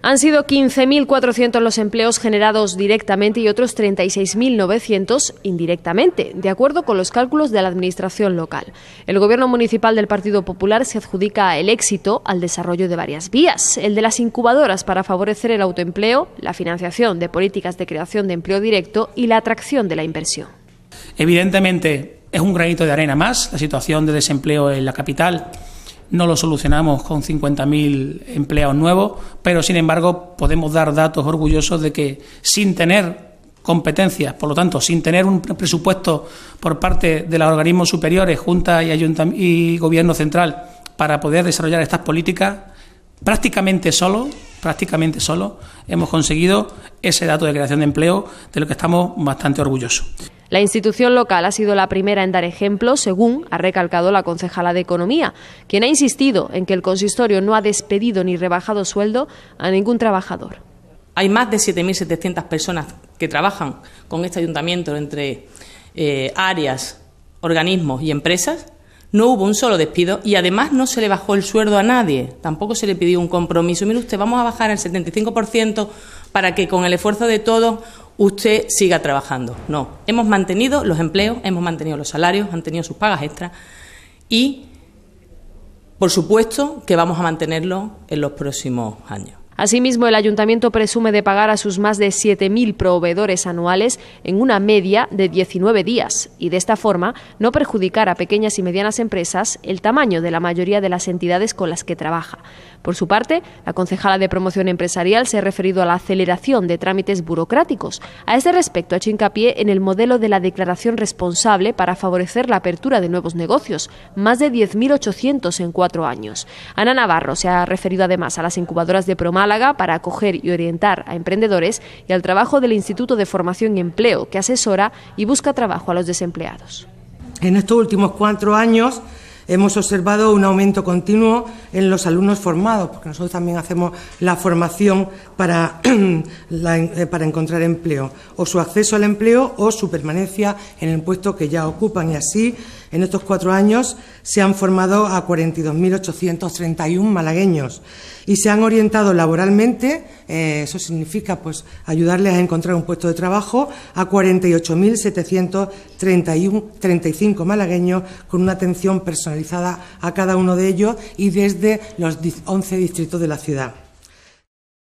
Han sido 15.400 los empleos generados directamente y otros 36.900 indirectamente, de acuerdo con los cálculos de la Administración local. El Gobierno Municipal del Partido Popular se adjudica el éxito al desarrollo de varias vías. El de las incubadoras para favorecer el autoempleo, la financiación de políticas de creación de empleo directo y la atracción de la inversión. Evidentemente, es un granito de arena más la situación de desempleo en la capital no lo solucionamos con 50.000 empleados nuevos, pero sin embargo podemos dar datos orgullosos de que sin tener competencias, por lo tanto, sin tener un presupuesto por parte de los organismos superiores, Junta y, y Gobierno Central, para poder desarrollar estas políticas, prácticamente solo, prácticamente solo, hemos conseguido ese dato de creación de empleo de lo que estamos bastante orgullosos. La institución local ha sido la primera en dar ejemplo, según ha recalcado la concejala de Economía, quien ha insistido en que el consistorio no ha despedido ni rebajado sueldo a ningún trabajador. Hay más de 7.700 personas que trabajan con este ayuntamiento entre eh, áreas, organismos y empresas. No hubo un solo despido y además no se le bajó el sueldo a nadie. Tampoco se le pidió un compromiso. Mire usted, vamos a bajar el 75% para que con el esfuerzo de todos usted siga trabajando. No, hemos mantenido los empleos, hemos mantenido los salarios, han tenido sus pagas extras y, por supuesto, que vamos a mantenerlo en los próximos años. Asimismo, el ayuntamiento presume de pagar a sus más de 7.000 proveedores anuales en una media de 19 días y de esta forma no perjudicar a pequeñas y medianas empresas el tamaño de la mayoría de las entidades con las que trabaja. Por su parte, la concejala de promoción empresarial se ha referido a la aceleración de trámites burocráticos. A este respecto ha hecho hincapié en el modelo de la declaración responsable para favorecer la apertura de nuevos negocios, más de 10.800 en cuatro años. Ana Navarro se ha referido además a las incubadoras de Promal para acoger y orientar a emprendedores y al trabajo del Instituto de Formación y Empleo, que asesora y busca trabajo a los desempleados. En estos últimos cuatro años hemos observado un aumento continuo en los alumnos formados, porque nosotros también hacemos la formación para, eh, para, encontrar empleo, o su acceso al empleo o su permanencia en el puesto que ya ocupan. Y así en estos cuatro años se han formado a 42.831 malagueños y se han orientado laboralmente, eh, eso significa pues ayudarles a encontrar un puesto de trabajo, a 48.735 malagueños con una atención personalizada a cada uno de ellos y desde los 11 distritos de la ciudad.